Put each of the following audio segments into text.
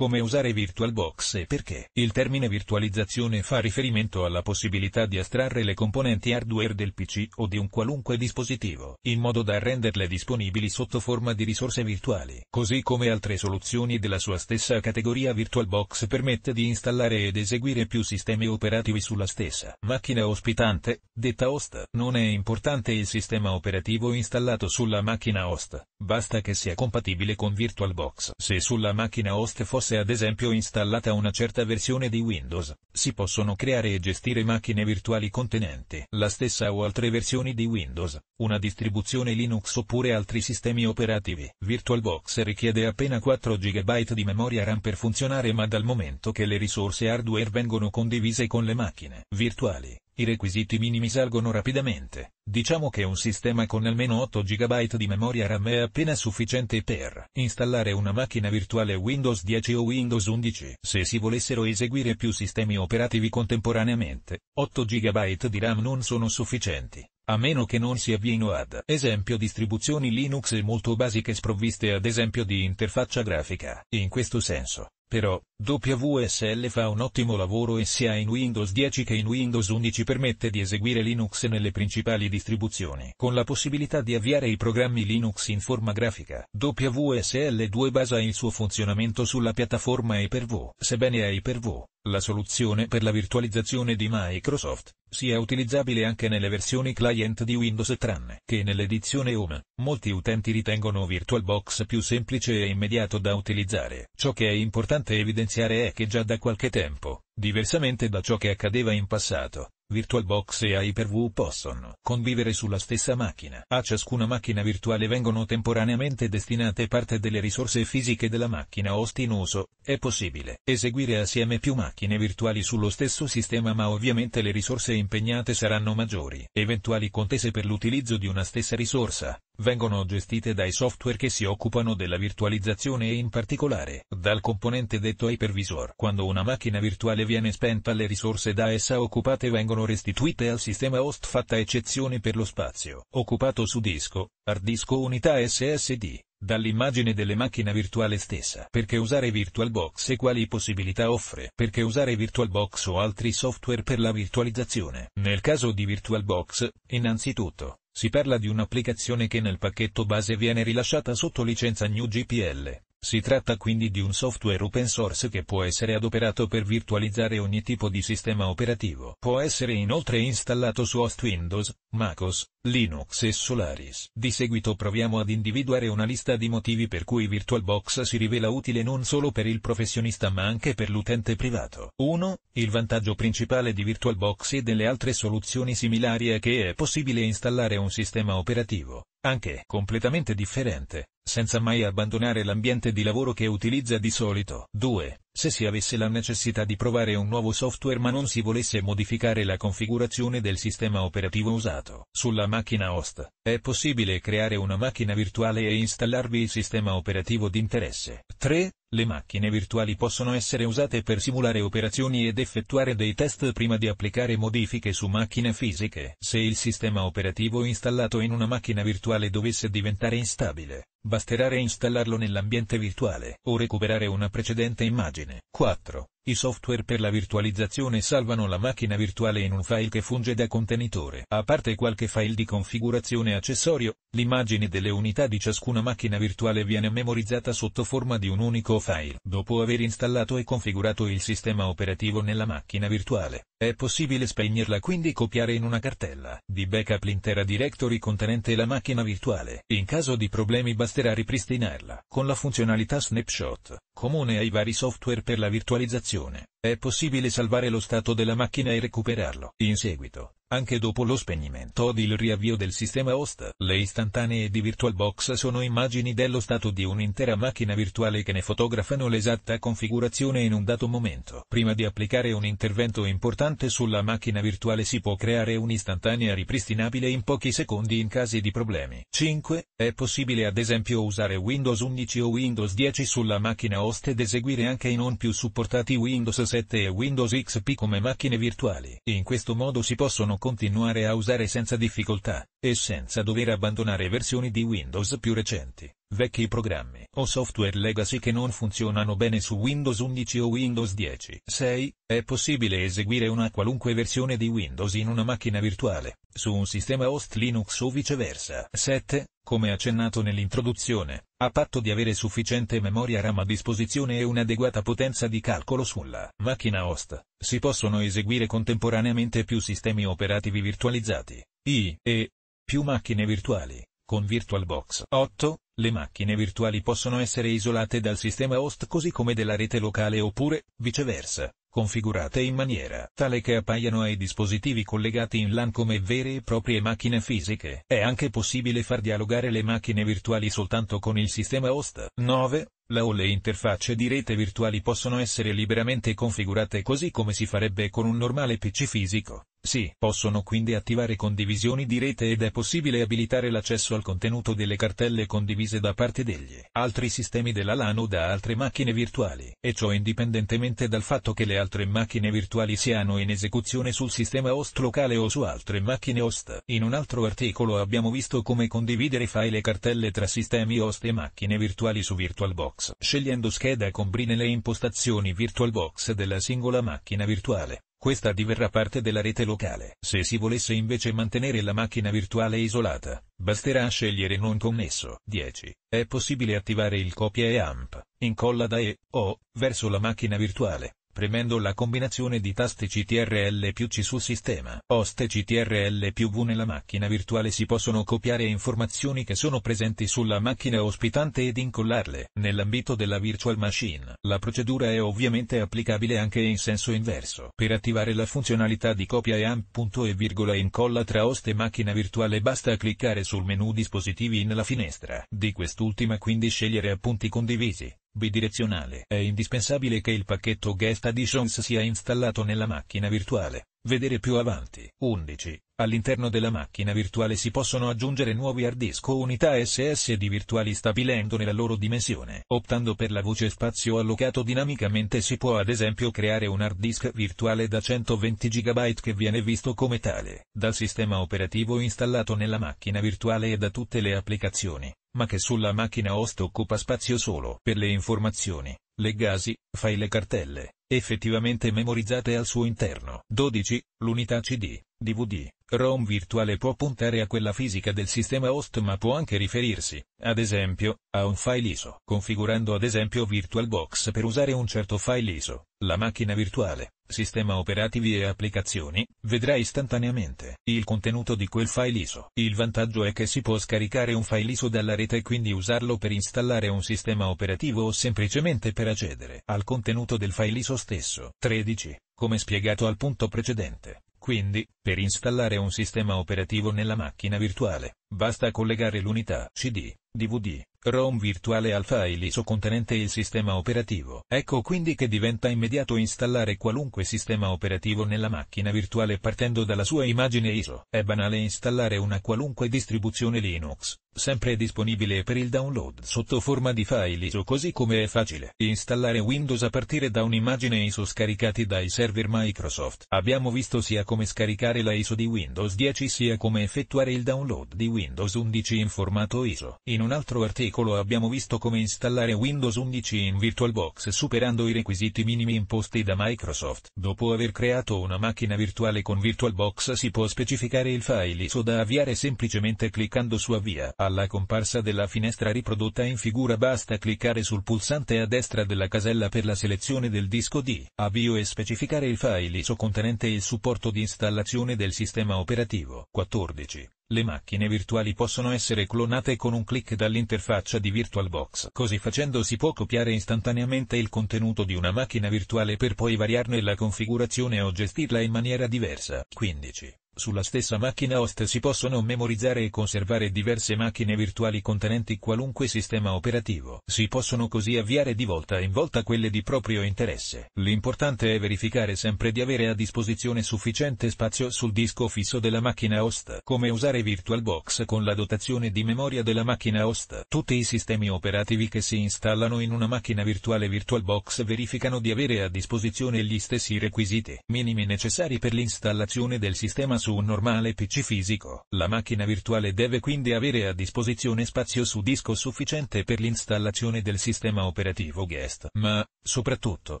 Come usare VirtualBox e perché? Il termine virtualizzazione fa riferimento alla possibilità di astrarre le componenti hardware del PC o di un qualunque dispositivo, in modo da renderle disponibili sotto forma di risorse virtuali. Così come altre soluzioni della sua stessa categoria VirtualBox permette di installare ed eseguire più sistemi operativi sulla stessa macchina ospitante, detta host. Non è importante il sistema operativo installato sulla macchina host, basta che sia compatibile con VirtualBox. Se sulla macchina host fosse fosse ad esempio installata una certa versione di Windows, si possono creare e gestire macchine virtuali contenenti la stessa o altre versioni di Windows, una distribuzione Linux oppure altri sistemi operativi. VirtualBox richiede appena 4 GB di memoria RAM per funzionare ma dal momento che le risorse hardware vengono condivise con le macchine virtuali, i requisiti minimi salgono rapidamente, diciamo che un sistema con almeno 8 GB di memoria RAM è appena sufficiente per installare una macchina virtuale Windows 10 o Windows 11. Se si volessero eseguire più sistemi operativi contemporaneamente, 8 GB di RAM non sono sufficienti, a meno che non si avvino ad esempio distribuzioni Linux molto basiche sprovviste ad esempio di interfaccia grafica. In questo senso, però, WSL fa un ottimo lavoro e sia in Windows 10 che in Windows 11 permette di eseguire Linux nelle principali distribuzioni, con la possibilità di avviare i programmi Linux in forma grafica. WSL2 basa il suo funzionamento sulla piattaforma Hyper-V, sebbene Hyper-V la soluzione per la virtualizzazione di Microsoft, sia utilizzabile anche nelle versioni client di Windows tranne che nell'edizione Home. Molti utenti ritengono VirtualBox più semplice e immediato da utilizzare. Ciò che è importante evidenziare è che già da qualche tempo, diversamente da ciò che accadeva in passato, VirtualBox e Hyper-V possono convivere sulla stessa macchina. A ciascuna macchina virtuale vengono temporaneamente destinate parte delle risorse fisiche della macchina host in uso. È possibile eseguire assieme più macchine virtuali sullo stesso sistema ma ovviamente le risorse impegnate saranno maggiori. Eventuali contese per l'utilizzo di una stessa risorsa vengono gestite dai software che si occupano della virtualizzazione e in particolare dal componente detto hypervisor. Quando una macchina virtuale viene spenta le risorse da essa occupate vengono restituite al sistema host fatta eccezione per lo spazio occupato su disco, hard disk o unità SSD dall'immagine delle macchine virtuale stessa. Perché usare VirtualBox e quali possibilità offre? Perché usare VirtualBox o altri software per la virtualizzazione? Nel caso di VirtualBox, innanzitutto, si parla di un'applicazione che nel pacchetto base viene rilasciata sotto licenza GNU GPL. Si tratta quindi di un software open source che può essere adoperato per virtualizzare ogni tipo di sistema operativo. Può essere inoltre installato su host Windows, MacOS, Linux e Solaris. Di seguito proviamo ad individuare una lista di motivi per cui VirtualBox si rivela utile non solo per il professionista ma anche per l'utente privato. 1. Il vantaggio principale di VirtualBox e delle altre soluzioni similari è che è possibile installare un sistema operativo, anche completamente differente, senza mai abbandonare l'ambiente di lavoro che utilizza di solito. 2. Se si avesse la necessità di provare un nuovo software ma non si volesse modificare la configurazione del sistema operativo usato sulla macchina host, è possibile creare una macchina virtuale e installarvi il sistema operativo di interesse. 3. Le macchine virtuali possono essere usate per simulare operazioni ed effettuare dei test prima di applicare modifiche su macchine fisiche. Se il sistema operativo installato in una macchina virtuale dovesse diventare instabile, basterà reinstallarlo nell'ambiente virtuale o recuperare una precedente immagine. 4 i software per la virtualizzazione salvano la macchina virtuale in un file che funge da contenitore. A parte qualche file di configurazione accessorio, l'immagine delle unità di ciascuna macchina virtuale viene memorizzata sotto forma di un unico file. Dopo aver installato e configurato il sistema operativo nella macchina virtuale, è possibile spegnerla quindi copiare in una cartella di backup l'intera directory contenente la macchina virtuale. In caso di problemi basterà ripristinarla con la funzionalità snapshot, comune ai vari software per la virtualizzazione situazione, è possibile salvare lo stato della macchina e recuperarlo. In seguito, anche dopo lo spegnimento od il riavvio del sistema host, le istantanee di VirtualBox sono immagini dello stato di un'intera macchina virtuale che ne fotografano l'esatta configurazione in un dato momento. Prima di applicare un intervento importante sulla macchina virtuale si può creare un'istantanea ripristinabile in pochi secondi in casi di problemi. 5. È possibile ad esempio usare Windows 11 o Windows 10 sulla macchina host ed eseguire anche i non più supportati Windows 7 e Windows XP come macchine virtuali. In questo modo si possono continuare a usare senza difficoltà, e senza dover abbandonare versioni di Windows più recenti vecchi programmi o software legacy che non funzionano bene su Windows 11 o Windows 10. 6. È possibile eseguire una qualunque versione di Windows in una macchina virtuale, su un sistema host Linux o viceversa. 7. Come accennato nell'introduzione, a patto di avere sufficiente memoria RAM a disposizione e un'adeguata potenza di calcolo sulla macchina host, si possono eseguire contemporaneamente più sistemi operativi virtualizzati, i, e, più macchine virtuali, con VirtualBox. 8 le macchine virtuali possono essere isolate dal sistema host così come della rete locale oppure, viceversa, configurate in maniera tale che appaiano ai dispositivi collegati in LAN come vere e proprie macchine fisiche. È anche possibile far dialogare le macchine virtuali soltanto con il sistema host. 9. La o le interfacce di rete virtuali possono essere liberamente configurate così come si farebbe con un normale PC fisico. Si possono quindi attivare condivisioni di rete ed è possibile abilitare l'accesso al contenuto delle cartelle condivise da parte degli altri sistemi della LAN o da altre macchine virtuali, e ciò indipendentemente dal fatto che le altre macchine virtuali siano in esecuzione sul sistema host locale o su altre macchine host. In un altro articolo abbiamo visto come condividere file e cartelle tra sistemi host e macchine virtuali su VirtualBox, scegliendo scheda e brine le impostazioni VirtualBox della singola macchina virtuale questa diverrà parte della rete locale. Se si volesse invece mantenere la macchina virtuale isolata, basterà scegliere non connesso. 10. È possibile attivare il copia e amp, incolla da e, o, verso la macchina virtuale, premendo la combinazione di tasti CTRL più C sul sistema Poste CTRL più V nella macchina virtuale si possono copiare informazioni che sono presenti sulla macchina ospitante ed incollarle nell'ambito della virtual machine. La procedura è ovviamente applicabile anche in senso inverso. Per attivare la funzionalità di copia e amp punto e virgola incolla tra host e macchina virtuale basta cliccare sul menu dispositivi nella finestra di quest'ultima quindi scegliere appunti condivisi bidirezionale. È indispensabile che il pacchetto Guest Additions sia installato nella macchina virtuale, vedere più avanti. 11. All'interno della macchina virtuale si possono aggiungere nuovi hard disk o unità SSD virtuali stabilendone la loro dimensione. Optando per la voce spazio allocato dinamicamente si può ad esempio creare un hard disk virtuale da 120 GB che viene visto come tale, dal sistema operativo installato nella macchina virtuale e da tutte le applicazioni, ma che sulla macchina host occupa spazio solo. Per le informazioni, le leggasi, file e cartelle, effettivamente memorizzate al suo interno. 12. L'unità CD DVD, ROM virtuale può puntare a quella fisica del sistema host ma può anche riferirsi, ad esempio, a un file ISO. Configurando ad esempio VirtualBox per usare un certo file ISO, la macchina virtuale, sistema operativi e applicazioni, vedrà istantaneamente il contenuto di quel file ISO. Il vantaggio è che si può scaricare un file ISO dalla rete e quindi usarlo per installare un sistema operativo o semplicemente per accedere al contenuto del file ISO stesso. 13. Come spiegato al punto precedente, quindi, per installare un sistema operativo nella macchina virtuale, basta collegare l'unità CD, DVD, ROM virtuale al file ISO contenente il sistema operativo. Ecco quindi che diventa immediato installare qualunque sistema operativo nella macchina virtuale partendo dalla sua immagine ISO. È banale installare una qualunque distribuzione Linux, sempre disponibile per il download sotto forma di file ISO così come è facile installare Windows a partire da un'immagine ISO scaricati dai server Microsoft. Abbiamo visto sia come scaricare la ISO di Windows 10 sia come effettuare il download di Windows 11 in formato ISO. In un altro articolo articolo abbiamo visto come installare Windows 11 in VirtualBox superando i requisiti minimi imposti da Microsoft. Dopo aver creato una macchina virtuale con VirtualBox si può specificare il file ISO da avviare semplicemente cliccando su Avvia. Alla comparsa della finestra riprodotta in figura basta cliccare sul pulsante a destra della casella per la selezione del disco di avvio e specificare il file ISO contenente il supporto di installazione del sistema operativo. 14. Le macchine virtuali possono essere clonate con un clic dall'interfaccia di VirtualBox. Così facendo si può copiare istantaneamente il contenuto di una macchina virtuale per poi variarne la configurazione o gestirla in maniera diversa. 15. Sulla stessa macchina host si possono memorizzare e conservare diverse macchine virtuali contenenti qualunque sistema operativo. Si possono così avviare di volta in volta quelle di proprio interesse. L'importante è verificare sempre di avere a disposizione sufficiente spazio sul disco fisso della macchina host. Come usare VirtualBox con la dotazione di memoria della macchina host. Tutti i sistemi operativi che si installano in una macchina virtuale VirtualBox verificano di avere a disposizione gli stessi requisiti minimi necessari per l'installazione del sistema su su un normale PC fisico. La macchina virtuale deve quindi avere a disposizione spazio su disco sufficiente per l'installazione del sistema operativo guest. Ma, soprattutto,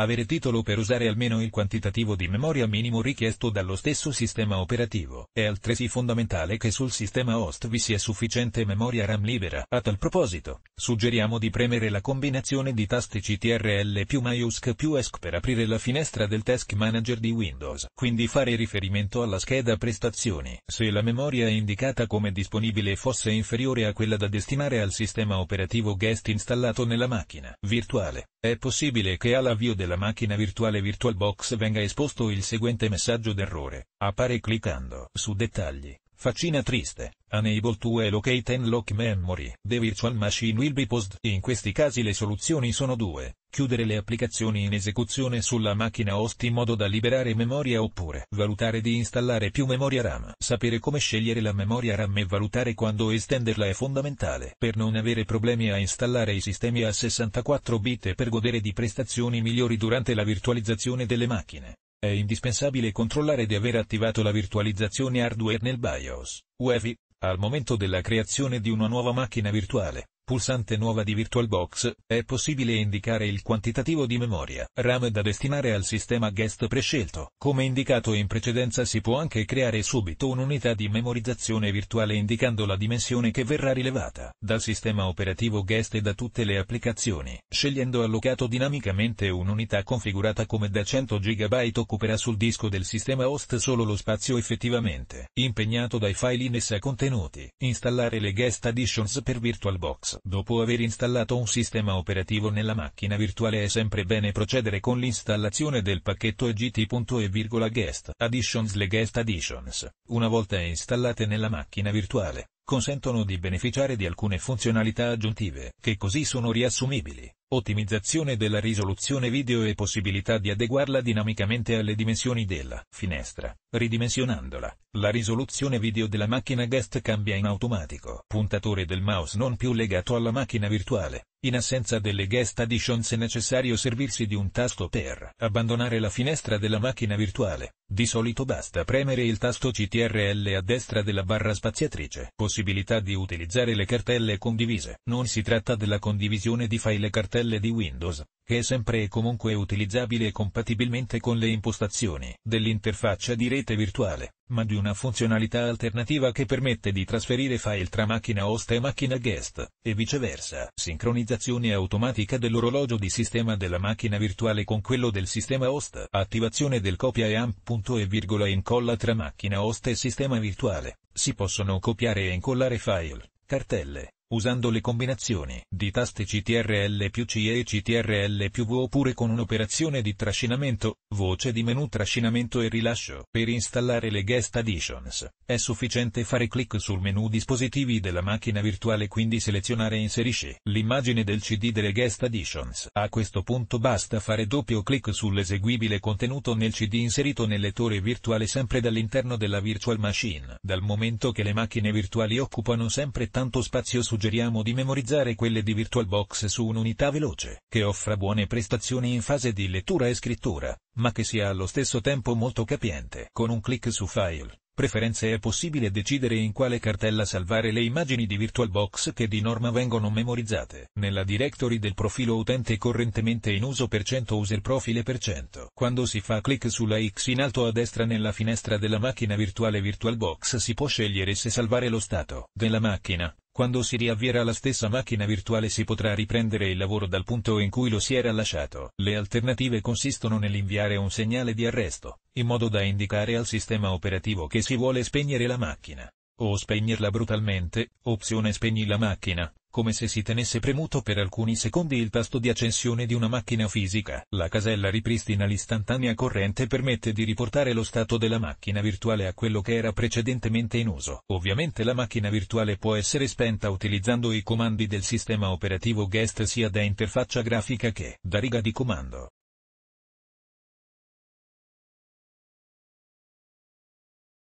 avere titolo per usare almeno il quantitativo di memoria minimo richiesto dallo stesso sistema operativo. È altresì fondamentale che sul sistema host vi sia sufficiente memoria RAM libera. A tal proposito, suggeriamo di premere la combinazione di tasti CTRL più Maiusc più ESC per aprire la finestra del Task Manager di Windows, quindi fare riferimento alla scheda prestazioni. Se la memoria indicata come disponibile fosse inferiore a quella da destinare al sistema operativo guest installato nella macchina virtuale, è possibile che all'avvio della macchina virtuale VirtualBox venga esposto il seguente messaggio d'errore, appare cliccando su dettagli. Faccina triste, unable to allocate and lock memory. The virtual machine will be paused. In questi casi le soluzioni sono due, chiudere le applicazioni in esecuzione sulla macchina host in modo da liberare memoria oppure valutare di installare più memoria RAM. Sapere come scegliere la memoria RAM e valutare quando estenderla è fondamentale per non avere problemi a installare i sistemi a 64 bit e per godere di prestazioni migliori durante la virtualizzazione delle macchine. È indispensabile controllare di aver attivato la virtualizzazione hardware nel BIOS, UEFI, al momento della creazione di una nuova macchina virtuale pulsante nuova di VirtualBox, è possibile indicare il quantitativo di memoria RAM da destinare al sistema guest prescelto. Come indicato in precedenza si può anche creare subito un'unità di memorizzazione virtuale indicando la dimensione che verrà rilevata dal sistema operativo guest e da tutte le applicazioni, scegliendo allocato dinamicamente un'unità configurata come da 100 GB occuperà sul disco del sistema host solo lo spazio effettivamente impegnato dai file in essa contenuti, installare le guest additions per VirtualBox Dopo aver installato un sistema operativo nella macchina virtuale è sempre bene procedere con l'installazione del pacchetto gt.e.guest additions le guest additions. Una volta installate nella macchina virtuale, consentono di beneficiare di alcune funzionalità aggiuntive, che così sono riassumibili. Ottimizzazione della risoluzione video e possibilità di adeguarla dinamicamente alle dimensioni della finestra. Ridimensionandola, la risoluzione video della macchina guest cambia in automatico. Puntatore del mouse non più legato alla macchina virtuale. In assenza delle guest additions è necessario servirsi di un tasto per abbandonare la finestra della macchina virtuale. Di solito basta premere il tasto CTRL a destra della barra spaziatrice. Possibilità di utilizzare le cartelle condivise. Non si tratta della condivisione di file cartelle di Windows, che è sempre e comunque utilizzabile compatibilmente con le impostazioni dell'interfaccia di rete virtuale, ma di una funzionalità alternativa che permette di trasferire file tra macchina host e macchina guest, e viceversa. Sincronizzazione automatica dell'orologio di sistema della macchina virtuale con quello del sistema host. Attivazione del copia e amp punto e virgola incolla tra macchina host e sistema virtuale. Si possono copiare e incollare file, cartelle, usando le combinazioni di tasti CTRL più C e CTRL più V oppure con un'operazione di trascinamento, voce di menu trascinamento e rilascio. Per installare le guest additions, è sufficiente fare clic sul menu dispositivi della macchina virtuale quindi selezionare inserisci l'immagine del CD delle guest additions. A questo punto basta fare doppio clic sull'eseguibile contenuto nel CD inserito nel lettore virtuale sempre dall'interno della virtual machine. Dal momento che le macchine virtuali occupano sempre tanto spazio su suggeriamo di memorizzare quelle di VirtualBox su un'unità veloce, che offra buone prestazioni in fase di lettura e scrittura, ma che sia allo stesso tempo molto capiente. Con un clic su File, Preferenze è possibile decidere in quale cartella salvare le immagini di VirtualBox che di norma vengono memorizzate nella directory del profilo utente correntemente in uso per 100 user profile per 100. Quando si fa clic sulla X in alto a destra nella finestra della macchina virtuale VirtualBox si può scegliere se salvare lo stato della macchina, quando si riavvierà la stessa macchina virtuale si potrà riprendere il lavoro dal punto in cui lo si era lasciato. Le alternative consistono nell'inviare un segnale di arresto, in modo da indicare al sistema operativo che si vuole spegnere la macchina o spegnerla brutalmente, opzione spegni la macchina, come se si tenesse premuto per alcuni secondi il tasto di accensione di una macchina fisica. La casella ripristina l'istantanea corrente permette di riportare lo stato della macchina virtuale a quello che era precedentemente in uso. Ovviamente la macchina virtuale può essere spenta utilizzando i comandi del sistema operativo guest sia da interfaccia grafica che da riga di comando.